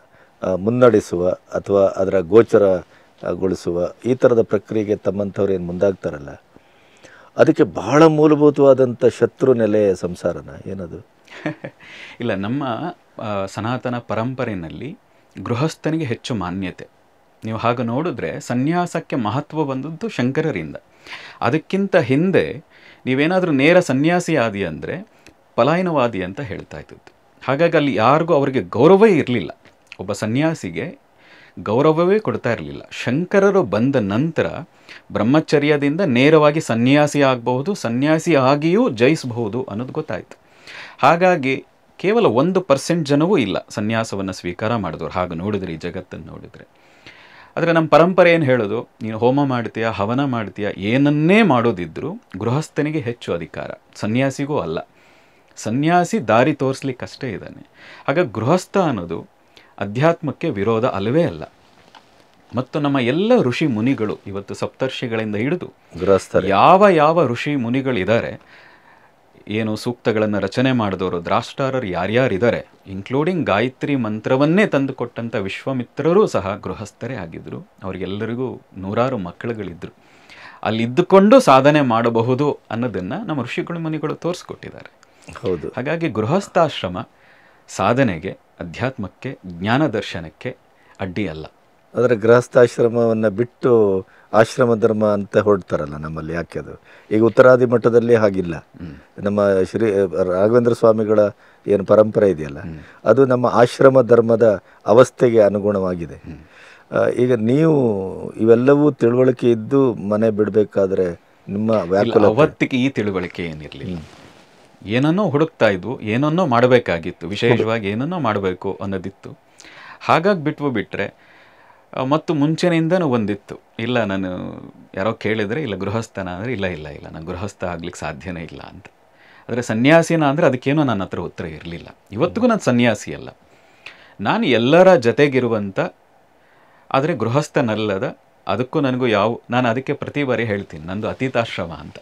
ಮುನ್ನಡೆಸುವ ಅಥವಾ ಅದರ ಗೋಚರಗೊಳಿಸುವ ಈ ಥರದ ಪ್ರಕ್ರಿಯೆಗೆ ತಮ್ಮಂಥವ್ರು ಏನು ಮುಂದಾಗ್ತಾರಲ್ಲ ಅದಕ್ಕೆ ಬಹಳ ಮೂಲಭೂತವಾದಂಥ ಶತ್ರು ನೆಲೆ ಸಂಸಾರನ ಏನದು *laughs* ಇಲ್ಲ ನಮ್ಮ ಸನಾತನ ಪರಂಪರೆಯಲ್ಲಿ ಗೃಹಸ್ಥನಿಗೆ ಹೆಚ್ಚು ಮಾನ್ಯತೆ ನೀವು ಹಾಗೆ ನೋಡಿದ್ರೆ ಸನ್ಯಾಸಕ್ಕೆ ಮಹತ್ವ ಬಂದದ್ದು ಶಂಕರರಿಂದ ಅದಕ್ಕಿಂತ ಹಿಂದೆ ನೀವೇನಾದರೂ ನೇರ ಸನ್ಯಾಸಿ ಆದಿ ಅಂದರೆ ಪಲಾಯನವಾದಿ ಅಂತ ಹೇಳ್ತಾ ಇದ್ದದ್ದು ಹಾಗಾಗಿ ಅಲ್ಲಿ ಯಾರಿಗೂ ಅವರಿಗೆ ಗೌರವೇ ಇರಲಿಲ್ಲ ಒಬ್ಬ ಸನ್ಯಾಸಿಗೆ ಗೌರವವೇ ಕೊಡ್ತಾ ಇರಲಿಲ್ಲ ಶಂಕರರು ಬಂದ ನಂತರ ಬ್ರಹ್ಮಚರ್ಯದಿಂದ ನೇರವಾಗಿ ಸನ್ಯಾಸಿ ಆಗಬಹುದು ಸನ್ಯಾಸಿ ಆಗಿಯೂ ಜಯಿಸಬಹುದು ಅನ್ನೋದು ಗೊತ್ತಾಯಿತು ಹಾಗಾಗಿ ಕೇವಲ ಒಂದು ಪರ್ಸೆಂಟ್ ಜನವೂ ಇಲ್ಲ ಸನ್ಯಾಸವನ್ನು ಸ್ವೀಕಾರ ಮಾಡಿದವರು ಹಾಗೆ ನೋಡಿದ್ರೆ ಈ ಜಗತ್ತನ್ನು ನೋಡಿದರೆ ಆದರೆ ನಮ್ಮ ಪರಂಪರೆ ಏನು ಹೇಳೋದು ನೀನು ಹೋಮ ಮಾಡ್ತೀಯಾ ಹವನ ಮಾಡ್ತೀಯಾ ಏನನ್ನೇ ಮಾಡೋದಿದ್ರು ಗೃಹಸ್ಥನಿಗೆ ಹೆಚ್ಚು ಅಧಿಕಾರ ಸನ್ಯಾಸಿಗೂ ಅಲ್ಲ ಸನ್ಯಾಸಿ ದಾರಿ ತೋರಿಸ್ಲಿಕ್ಕಷ್ಟೇ ಇದ್ದಾನೆ ಆಗ ಗೃಹಸ್ಥ ಅನ್ನೋದು ಅಧ್ಯಾತ್ಮಕ್ಕೆ ವಿರೋಧ ಅಲ್ಲವೇ ಅಲ್ಲ ಮತ್ತು ನಮ್ಮ ಎಲ್ಲ ಋಷಿ ಮುನಿಗಳು ಇವತ್ತು ಸಪ್ತರ್ಷಿಗಳಿಂದ ಹಿಡಿದು ಗೃಹಸ್ಥ ಯಾವ ಯಾವ ಋಷಿ ಮುನಿಗಳಿದ್ದಾರೆ ಏನು ಸೂಕ್ತಗಳನ್ನು ರಚನೆ ಮಾಡಿದವರು ದ್ರಾಷ್ಟಾರರು ಯಾರ್ಯಾರಿದ್ದಾರೆ ಇನ್ಕ್ಲೂಡಿಂಗ್ ಗಾಯತ್ರಿ ಮಂತ್ರವನ್ನೇ ತಂದುಕೊಟ್ಟಂಥ ವಿಶ್ವಮಿತ್ರರೂ ಸಹ ಗೃಹಸ್ಥರೇ ಆಗಿದ್ದರು ಅವರಿಗೆಲ್ಲರಿಗೂ ನೂರಾರು ಮಕ್ಕಳುಗಳಿದ್ದರು ಅಲ್ಲಿದ್ದುಕೊಂಡು ಸಾಧನೆ ಮಾಡಬಹುದು ಅನ್ನೋದನ್ನು ನಮ್ಮ ಋಷಿಗಳು ಮುನಿಗಳು ತೋರಿಸ್ಕೊಟ್ಟಿದ್ದಾರೆ ಹೌದು ಹಾಗಾಗಿ ಗೃಹಸ್ಥಾಶ್ರಮ ಸಾಧನೆಗೆ ಅಧ್ಯಾತ್ಮಕ್ಕೆ ಜ್ಞಾನ ದರ್ಶನಕ್ಕೆ ಅಡ್ಡಿಯಲ್ಲ ಅದರ ಗೃಹಸ್ಥಾಶ್ರಮವನ್ನು ಬಿಟ್ಟು ಆಶ್ರಮ ಧರ್ಮ ಅಂತ ಹೊರಡ್ತಾರಲ್ಲ ನಮ್ಮಲ್ಲಿ ಯಾಕೆ ಅದು ಈಗ ಉತ್ತರಾದಿ ಮಠದಲ್ಲಿ ಹಾಗಿಲ್ಲ ನಮ್ಮ ಶ್ರೀ ರಾಘವೇಂದ್ರ ಸ್ವಾಮಿಗಳ ಏನು ಪರಂಪರೆ ಇದೆಯಲ್ಲ ಅದು ನಮ್ಮ ಆಶ್ರಮ ಧರ್ಮದ ಅವಸ್ಥೆಗೆ ಅನುಗುಣವಾಗಿದೆ ಈಗ ನೀವು ಇವೆಲ್ಲವೂ ತಿಳುವಳಿಕೆ ಇದ್ದು ಮನೆ ಬಿಡಬೇಕಾದ್ರೆ ನಿಮ್ಮ ಅವತ್ತಿಗೆ ಈ ತಿಳುವಳಿಕೆ ಏನಿರಲಿ ಏನನ್ನೋ ಹುಡುಕ್ತಾ ಇದ್ವು ಏನನ್ನೋ ಮಾಡಬೇಕಾಗಿತ್ತು ವಿಶೇಷವಾಗಿ ಏನನ್ನೋ ಮಾಡಬೇಕು ಅನ್ನೋದಿತ್ತು ಹಾಗಾಗಿ ಬಿಟ್ಟು ಬಿಟ್ಟರೆ ಮತ್ತು ಮುಂಚೆನಿಂದನೂ ಒಂದಿತ್ತು ಇಲ್ಲ ನಾನು ಯಾರೋ ಕೇಳಿದರೆ ಇಲ್ಲ ಗೃಹಸ್ಥನ ಅಂದರೆ ಇಲ್ಲ ಇಲ್ಲ ಇಲ್ಲ ನಾನು ಗೃಹಸ್ಥ ಆಗ್ಲಿಕ್ಕೆ ಸಾಧ್ಯನೇ ಇಲ್ಲ ಅಂತ ಆದರೆ ಸನ್ಯಾಸಿನ ಅಂದರೆ ಅದಕ್ಕೇನೋ ನನ್ನ ಹತ್ರ ಉತ್ತರ ಇರಲಿಲ್ಲ ಇವತ್ತಿಗೂ ನಾನು ಸನ್ಯಾಸಿ ಅಲ್ಲ ನಾನು ಎಲ್ಲರ ಜೊತೆಗಿರುವಂಥ ಆದರೆ ಗೃಹಸ್ಥನಲ್ಲದ ಅದಕ್ಕೂ ನನಗೂ ಯಾವ ನಾನು ಅದಕ್ಕೆ ಪ್ರತಿ ಬಾರಿ ಹೇಳ್ತೀನಿ ನಂದು ಅತೀತಾಶ್ರಮ ಅಂತ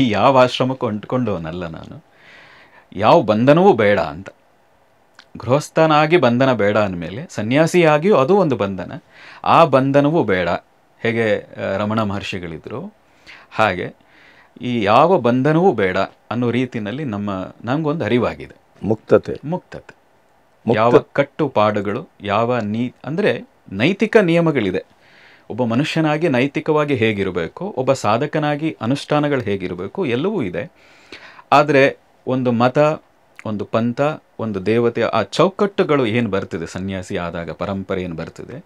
ಈ ಯಾವ ಆಶ್ರಮಕ್ಕೂ ಅಂಟ್ಕೊಂಡವನಲ್ಲ ನಾನು ಯಾವ ಬಂಧನವೂ ಬೇಡ ಅಂತ ಗೃಹಸ್ಥನಾಗಿ ಬಂಧನ ಬೇಡ ಅಂದಮೇಲೆ ಸನ್ಯಾಸಿಯಾಗಿಯೂ ಅದು ಒಂದು ಬಂಧನ ಆ ಬಂಧನವೂ ಬೇಡ ಹೇಗೆ ರಮಣ ಮಹರ್ಷಿಗಳಿದ್ದರು ಹಾಗೆ ಈ ಯಾವ ಬಂಧನವೂ ಬೇಡ ಅನ್ನೋ ರೀತಿಯಲ್ಲಿ ನಮ್ಮ ನಮಗೊಂದು ಅರಿವಾಗಿದೆ ಮುಕ್ತತೆ ಮುಕ್ತತೆ ಯಾವ ಪಾಡುಗಳು ಯಾವ ನೀ ಅಂದರೆ ನೈತಿಕ ನಿಯಮಗಳಿದೆ ಒಬ್ಬ ಮನುಷ್ಯನಾಗಿ ನೈತಿಕವಾಗಿ ಹೇಗಿರಬೇಕು ಒಬ್ಬ ಸಾಧಕನಾಗಿ ಅನುಷ್ಠಾನಗಳು ಹೇಗಿರಬೇಕು ಎಲ್ಲವೂ ಇದೆ ಆದರೆ ಒಂದು ಮತ ಒಂದು ಪಂಥ ಒಂದು ದೇವತೆ ಆ ಚೌಕಟ್ಟುಗಳು ಏನು ಬರ್ತಿದೆ ಸನ್ಯಾಸಿ ಆದಾಗ ಪರಂಪರೆ ಏನು ಬರ್ತಿದೆ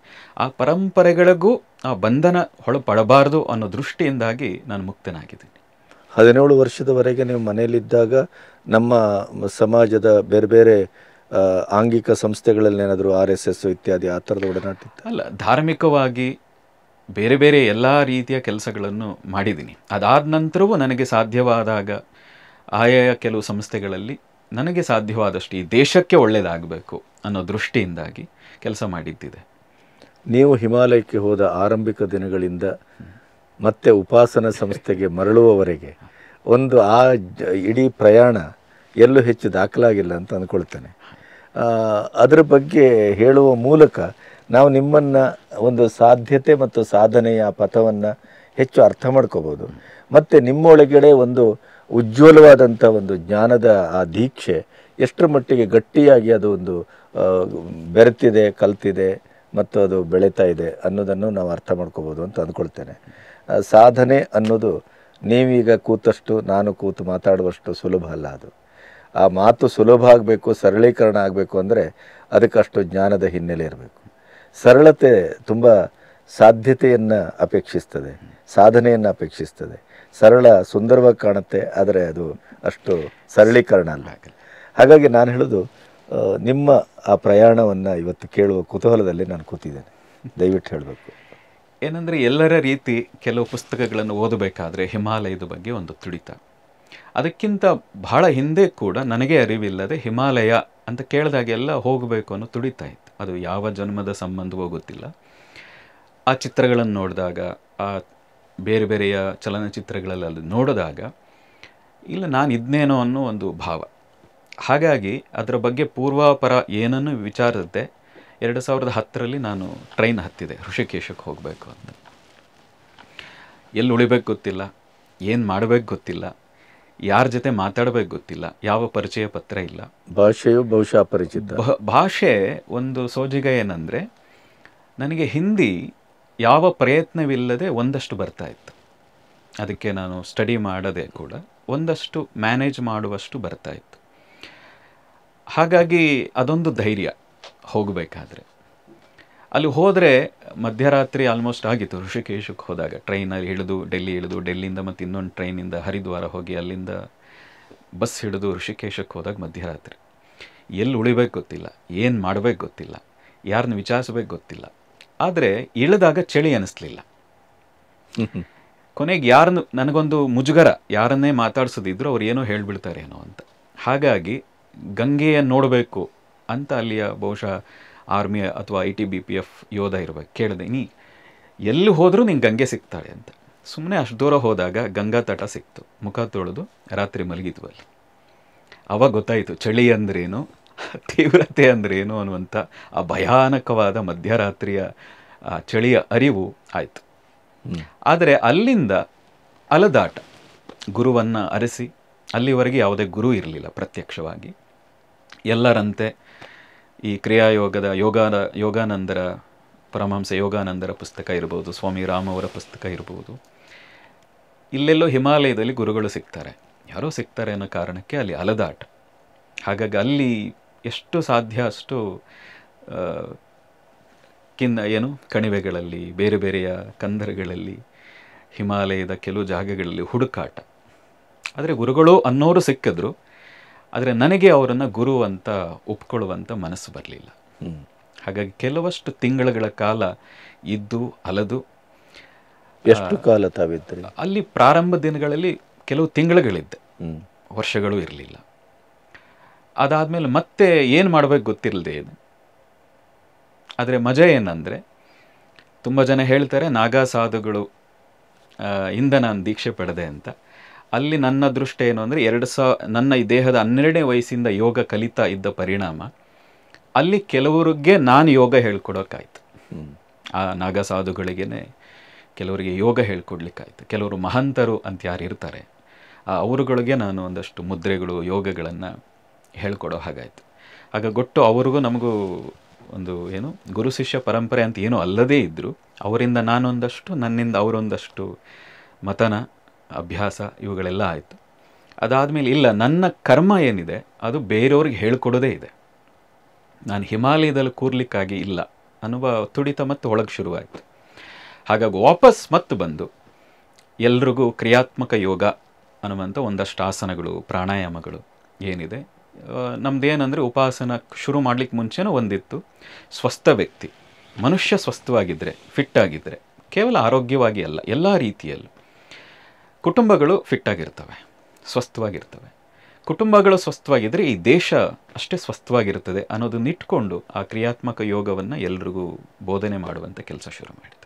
ಆ ಪರಂಪರೆಗಳಿಗೂ ಆ ಬಂಧನ ಹೊಳಪಡಬಾರದು ಅನ್ನೋ ದೃಷ್ಟಿಯಿಂದಾಗಿ ನಾನು ಮುಕ್ತನಾಗಿದ್ದೀನಿ ಹದಿನೇಳು ವರ್ಷದವರೆಗೆ ನೀವು ಮನೆಯಲ್ಲಿದ್ದಾಗ ನಮ್ಮ ಸಮಾಜದ ಬೇರೆ ಬೇರೆ ಆಂಗಿಕ ಸಂಸ್ಥೆಗಳಲ್ಲಿ ಏನಾದರೂ ಆರ್ ಎಸ್ ಎಸ್ ಇತ್ಯಾದಿ ಆ ಥರದ ಒಡನಾಟ ಅಲ್ಲ ಧಾರ್ಮಿಕವಾಗಿ ಬೇರೆ ಬೇರೆ ಎಲ್ಲ ರೀತಿಯ ಕೆಲಸಗಳನ್ನು ಮಾಡಿದ್ದೀನಿ ಅದಾದ ನಂತರವೂ ನನಗೆ ಸಾಧ್ಯವಾದಾಗ ಆಯಾ ಕೆಲವು ಸಂಸ್ಥೆಗಳಲ್ಲಿ ನನಗೆ ಸಾಧ್ಯವಾದಷ್ಟು ಈ ದೇಶಕ್ಕೆ ಒಳ್ಳೆಯದಾಗಬೇಕು ಅನ್ನೋ ದೃಷ್ಟಿಯಿಂದಾಗಿ ಕೆಲಸ ಮಾಡಿದ್ದಿದೆ ನೀವು ಹಿಮಾಲಯಕ್ಕೆ ಹೋದ ಆರಂಭಿಕ ದಿನಗಳಿಂದ ಮತ್ತೆ ಉಪಾಸನಾ ಸಂಸ್ಥೆಗೆ ಮರಳುವವರೆಗೆ ಒಂದು ಆ ಇಡೀ ಪ್ರಯಾಣ ಎಲ್ಲೂ ಹೆಚ್ಚು ದಾಖಲಾಗಿಲ್ಲ ಅಂತ ಅಂದ್ಕೊಳ್ತೇನೆ ಅದರ ಬಗ್ಗೆ ಹೇಳುವ ಮೂಲಕ ನಾವು ನಿಮ್ಮನ್ನು ಒಂದು ಸಾಧ್ಯತೆ ಮತ್ತು ಸಾಧನೆಯ ಪಥವನ್ನು ಹೆಚ್ಚು ಅರ್ಥ ಮಾಡ್ಕೋಬೋದು ಮತ್ತು ನಿಮ್ಮೊಳಗಡೆ ಒಂದು ಉಜ್ವಲವಾದಂಥ ಒಂದು ಜ್ಞಾನದ ಆ ದೀಕ್ಷೆ ಎಷ್ಟರ ಮಟ್ಟಿಗೆ ಗಟ್ಟಿಯಾಗಿ ಅದು ಒಂದು ಬೆರೆತಿದೆ ಕಲ್ತಿದೆ ಮತ್ತು ಅದು ಬೆಳೀತಾ ಇದೆ ಅನ್ನೋದನ್ನು ನಾವು ಅರ್ಥ ಮಾಡ್ಕೋಬೋದು ಅಂತ ಅಂದ್ಕೊಳ್ತೇನೆ ಸಾಧನೆ ಅನ್ನೋದು ನೀವೀಗ ಕೂತಷ್ಟು ನಾನು ಕೂತು ಮಾತಾಡುವಷ್ಟು ಸುಲಭ ಅಲ್ಲ ಅದು ಆ ಮಾತು ಸುಲಭ ಆಗಬೇಕು ಸರಳೀಕರಣ ಆಗಬೇಕು ಅಂದರೆ ಅದಕ್ಕಷ್ಟು ಜ್ಞಾನದ ಹಿನ್ನೆಲೆ ಇರಬೇಕು ಸರಳತೆ ತುಂಬ ಸಾಧ್ಯತೆಯನ್ನು ಅಪೇಕ್ಷಿಸ್ತದೆ ಸಾಧನೆಯನ್ನು ಅಪೇಕ್ಷಿಸ್ತದೆ ಸರಳ ಸುಂದರವಾಗಿ ಕಾಣುತ್ತೆ ಆದರೆ ಅದು ಅಷ್ಟು ಸರಳೀಕರಣ ಅಲ್ಲ ಹಾಗಾಗಿ ನಾನು ಹೇಳೋದು ನಿಮ್ಮ ಆ ಪ್ರಯಾಣವನ್ನು ಇವತ್ತು ಕೇಳುವ ಕುತೂಹಲದಲ್ಲಿ ನಾನು ಕೂತಿದ್ದೇನೆ ದಯವಿಟ್ಟು ಹೇಳಬೇಕು ಏನಂದರೆ ಎಲ್ಲರ ರೀತಿ ಕೆಲವು ಪುಸ್ತಕಗಳನ್ನು ಓದಬೇಕಾದ್ರೆ ಹಿಮಾಲಯದ ಬಗ್ಗೆ ಒಂದು ತುಡಿತ ಅದಕ್ಕಿಂತ ಬಹಳ ಹಿಂದೆ ಕೂಡ ನನಗೆ ಅರಿವಿಲ್ಲದೆ ಹಿಮಾಲಯ ಅಂತ ಕೇಳಿದಾಗೆಲ್ಲ ಹೋಗಬೇಕು ಅನ್ನೋ ತುಡಿತಾ ಇತ್ತು ಅದು ಯಾವ ಜನ್ಮದ ಸಂಬಂಧವೂ ಗೊತ್ತಿಲ್ಲ ಆ ಚಿತ್ರಗಳನ್ನು ನೋಡಿದಾಗ ಆ ಬೇರೆ ಬೇರೆಯ ಚಲನಚಿತ್ರಗಳಲ್ಲಿ ನೋಡಿದಾಗ ಇಲ್ಲ ನಾನು ಇದ್ನೇನೋ ಅನ್ನೋ ಒಂದು ಭಾವ ಹಾಗಾಗಿ ಅದರ ಬಗ್ಗೆ ಪೂರ್ವಾಪರ ಏನನ್ನು ವಿಚಾರದಂತೆ ಎರಡು ಸಾವಿರದ ಹತ್ತರಲ್ಲಿ ನಾನು ಟ್ರೈನ್ ಹತ್ತಿದೆ ಋಷಿಕೇಶಕ್ಕೆ ಹೋಗಬೇಕು ಅಂತ ಎಲ್ಲಿ ಉಳಿಬೇಕು ಗೊತ್ತಿಲ್ಲ ಏನು ಮಾಡಬೇಕು ಗೊತ್ತಿಲ್ಲ ಯಾರ ಜೊತೆ ಮಾತಾಡಬೇಕು ಗೊತ್ತಿಲ್ಲ ಯಾವ ಪರಿಚಯ ಪತ್ರ ಇಲ್ಲ ಭಾಷೆಯು ಬಹುಶಃ ಪರಿಚಿತ ಭಾಷೆ ಒಂದು ಸೋಜಿಗ ಏನಂದರೆ ನನಗೆ ಹಿಂದಿ ಯಾವ ಪ್ರಯತ್ನವಿಲ್ಲದೆ ಒಂದಷ್ಟು ಬರ್ತಾ ಇತ್ತು ಅದಕ್ಕೆ ನಾನು ಸ್ಟಡಿ ಮಾಡದೆ ಕೂಡ ಒಂದಷ್ಟು ಮ್ಯಾನೇಜ್ ಮಾಡುವಷ್ಟು ಬರ್ತಾ ಇತ್ತು ಹಾಗಾಗಿ ಅದೊಂದು ಧೈರ್ಯ ಹೋಗಬೇಕಾದ್ರೆ ಅಲ್ಲಿ ಹೋದರೆ ಮಧ್ಯರಾತ್ರಿ ಆಲ್ಮೋಸ್ಟ್ ಆಗಿತ್ತು ಋಷಿಕೇಶಕ್ಕೆ ಹೋದಾಗ ಟ್ರೈನಲ್ಲಿ ಇಳಿದು ಡೆಲ್ಲಿ ಇಳಿದು ಡೆಲ್ಲಿಯಿಂದ ಮತ್ತು ಇನ್ನೊಂದು ಟ್ರೈನಿಂದ ಹರಿದ್ವಾರ ಹೋಗಿ ಅಲ್ಲಿಂದ ಬಸ್ ಹಿಡಿದು ಋಷಿಕೇಶಕ್ಕೆ ಹೋದಾಗ ಮಧ್ಯರಾತ್ರಿ ಎಲ್ಲಿ ಉಳಿಬೇಕು ಗೊತ್ತಿಲ್ಲ ಏನು ಮಾಡಬೇಕು ಗೊತ್ತಿಲ್ಲ ಯಾರನ್ನ ವಿಚಾರಿಸ್ಬೇಕು ಗೊತ್ತಿಲ್ಲ ಆದರೆ ಇಳಿದಾಗ ಚಳಿ ಅನಿಸ್ಲಿಲ್ಲ ಕೊನೆಗೆ ಯಾರನ್ನು ನನಗೊಂದು ಮುಜುಗರ ಯಾರನ್ನೇ ಮಾತಾಡಿಸೋದಿದ್ರು ಅವ್ರು ಏನೋ ಹೇಳಿಬಿಡ್ತಾರೆ ಏನೋ ಅಂತ ಹಾಗಾಗಿ ಗಂಗೆಯನ್ನು ನೋಡಬೇಕು ಅಂತ ಅಲ್ಲಿಯ ಬಹುಶಃ ಆರ್ಮಿಯ ಅಥವಾ I T B P F ಯೋಧ ಇರಬೇಕು ಕೇಳಿದೆ ನೀ ಎಲ್ಲಿ ಹೋದರೂ ನಿಂಗೆ ಗಂಗೆ ಸಿಗ್ತಾಳೆ ಅಂತ ಸುಮ್ಮನೆ ಅಷ್ಟು ದೂರ ಹೋದಾಗ ಗಂಗಾ ತಟ ಸಿಕ್ತು ಮುಖ ತೊಳೆದು ರಾತ್ರಿ ಮಲಗಿದ್ವು ಅಲ್ಲಿ ಅವಾಗ ಗೊತ್ತಾಯಿತು ಚಳಿ ಅಂದ್ರೇನು ತೀವ್ರತೆ ಏನು ಅನ್ನುವಂಥ ಆ ಭಯಾನಕವಾದ ಮಧ್ಯರಾತ್ರಿಯ ಚಳಿಯ ಅರಿವು ಆಯಿತು ಆದರೆ ಅಲ್ಲಿಂದ ಅಲದಾಟ ಗುರುವನ್ನು ಅರಸಿ ಅಲ್ಲಿವರೆಗೆ ಯಾವುದೇ ಗುರು ಇರಲಿಲ್ಲ ಪ್ರತ್ಯಕ್ಷವಾಗಿ ಎಲ್ಲರಂತೆ ಈ ಕ್ರಿಯಾಯೋಗದ ಯೋಗದ ಯೋಗಾನಂದರ ಪರಮಹಂಸ ಯೋಗಾನಂದರ ಪುಸ್ತಕ ಇರ್ಬೋದು ಸ್ವಾಮಿ ರಾಮ್ ಅವರ ಪುಸ್ತಕ ಇರ್ಬೋದು ಇಲ್ಲೆಲ್ಲೋ ಹಿಮಾಲಯದಲ್ಲಿ ಗುರುಗಳು ಸಿಗ್ತಾರೆ ಯಾರೋ ಸಿಗ್ತಾರೆ ಅನ್ನೋ ಕಾರಣಕ್ಕೆ ಅಲ್ಲಿ ಅಲದಾಟ ಹಾಗಾಗಿ ಅಲ್ಲಿ ಎಷ್ಟು ಸಾಧ್ಯ ಅಷ್ಟು ಕಿನ್ನ ಏನು ಕಣಿವೆಗಳಲ್ಲಿ ಬೇರೆ ಬೇರೆಯ ಕಂದರಗಳಲ್ಲಿ ಹಿಮಾಲಯದ ಕೆಲವು ಜಾಗಗಳಲ್ಲಿ ಹುಡುಕಾಟ ಆದರೆ ಗುರುಗಳು ಅನ್ನೋರು ಸಿಕ್ಕಿದ್ರು ಆದರೆ ನನಗೆ ಅವರನ್ನು ಗುರು ಅಂತ ಒಪ್ಕೊಳ್ಳುವಂಥ ಮನಸ್ಸು ಬರಲಿಲ್ಲ ಹಾಗಾಗಿ ಕೆಲವಷ್ಟು ತಿಂಗಳುಗಳ ಕಾಲ ಇದ್ದು ಅಲದು ಎಷ್ಟು ಕಾಲ ತಾವಿದ್ದರೆ ಅಲ್ಲಿ ಪ್ರಾರಂಭ ದಿನಗಳಲ್ಲಿ ಕೆಲವು ತಿಂಗಳುಗಳಿದ್ದೆ ವರ್ಷಗಳು ಇರಲಿಲ್ಲ ಅದಾದಮೇಲೆ ಮತ್ತೆ ಏನು ಮಾಡಬೇಕು ಗೊತ್ತಿಲ್ಲದೆ ಇದೆ ಆದರೆ ಮಜಾ ಏನಂದರೆ ತುಂಬ ಜನ ಹೇಳ್ತಾರೆ ನಾಗಾ ಸಾಧುಗಳು ಇಂದ ನಾನು ದೀಕ್ಷೆ ಪಡೆದೆ ಅಂತ ಅಲ್ಲಿ ನನ್ನ ದೃಷ್ಟಿ ಏನು ಅಂದರೆ ಎರಡು ಸಾ ನನ್ನ ಈ ದೇಹದ ಹನ್ನೆರಡನೇ ವಯಸ್ಸಿಂದ ಯೋಗ ಕಲಿತಾ ಇದ್ದ ಪರಿಣಾಮ ಅಲ್ಲಿ ಕೆಲವರಿಗೆ ನಾನು ಯೋಗ ಹೇಳ್ಕೊಡೋಕ್ಕಾಯ್ತು ಆ ನಾಗ ಕೆಲವರಿಗೆ ಯೋಗ ಹೇಳ್ಕೊಡ್ಲಿಕ್ಕಾಯ್ತು ಕೆಲವರು ಮಹಂತರು ಅಂತ ಯಾರು ಇರ್ತಾರೆ ಆ ಅವರುಗಳಿಗೆ ನಾನು ಒಂದಷ್ಟು ಮುದ್ರೆಗಳು ಯೋಗಗಳನ್ನು ಹೇಳ್ಕೊಡೋ ಹಾಗಾಯ್ತು ಆಗ ಗೊಟ್ಟು ಅವ್ರಿಗೂ ನಮಗೂ ಒಂದು ಏನು ಗುರು ಶಿಷ್ಯ ಪರಂಪರೆ ಅಂತ ಏನೂ ಅಲ್ಲದೇ ಇದ್ದರು ಅವರಿಂದ ನಾನೊಂದಷ್ಟು ನನ್ನಿಂದ ಅವರೊಂದಷ್ಟು ಮತನ ಅಭ್ಯಾಸ ಇವುಗಳೆಲ್ಲ ಆಯಿತು ಅದಾದಮೇಲೆ ಇಲ್ಲ ನನ್ನ ಕರ್ಮ ಏನಿದೆ ಅದು ಬೇರೆಯವ್ರಿಗೆ ಹೇಳ್ಕೊಡೋದೇ ಇದೆ ನಾನು ಹಿಮಾಲಯದಲ್ಲಿ ಕೂರ್ಲಿಕ್ಕಾಗಿ ಇಲ್ಲ ಅನ್ನುವ ತುಡಿತ ಮತ್ತು ಒಳಗೆ ಶುರುವಾಯಿತು ಹಾಗಾಗಿ ವಾಪಸ್ ಮತ್ತು ಬಂದು ಎಲ್ರಿಗೂ ಕ್ರಿಯಾತ್ಮಕ ಯೋಗ ಅನ್ನುವಂಥ ಒಂದಷ್ಟು ಆಸನಗಳು ಪ್ರಾಣಾಯಾಮಗಳು ಏನಿದೆ ನಮ್ದು ಏನಂದರೆ ಶುರು ಮಾಡಲಿಕ್ಕೆ ಮುಂಚೆನೂ ಒಂದಿತ್ತು ಸ್ವಸ್ಥ ವ್ಯಕ್ತಿ ಮನುಷ್ಯ ಸ್ವಸ್ಥವಾಗಿದ್ದರೆ ಫಿಟ್ ಆಗಿದ್ದರೆ ಕೇವಲ ಆರೋಗ್ಯವಾಗಿ ಅಲ್ಲ ಎಲ್ಲ ರೀತಿಯಲ್ಲೂ ಕುಟುಂಬಗಳು ಫಿಟ್ ಆಗಿರ್ತವೆ ಸ್ವಸ್ಥವಾಗಿರ್ತವೆ ಕುಟುಂಬಗಳು ಸ್ವಸ್ಥವಾಗಿದ್ದರೆ ಈ ದೇಶ ಅಷ್ಟೇ ಸ್ವಸ್ಥವಾಗಿರ್ತದೆ ಅನ್ನೋದನ್ನಿಟ್ಕೊಂಡು ಆ ಕ್ರಿಯಾತ್ಮಕ ಯೋಗವನ್ನು ಎಲ್ರಿಗೂ ಬೋಧನೆ ಮಾಡುವಂಥ ಕೆಲಸ ಶುರು ಮಾಡಿದೆ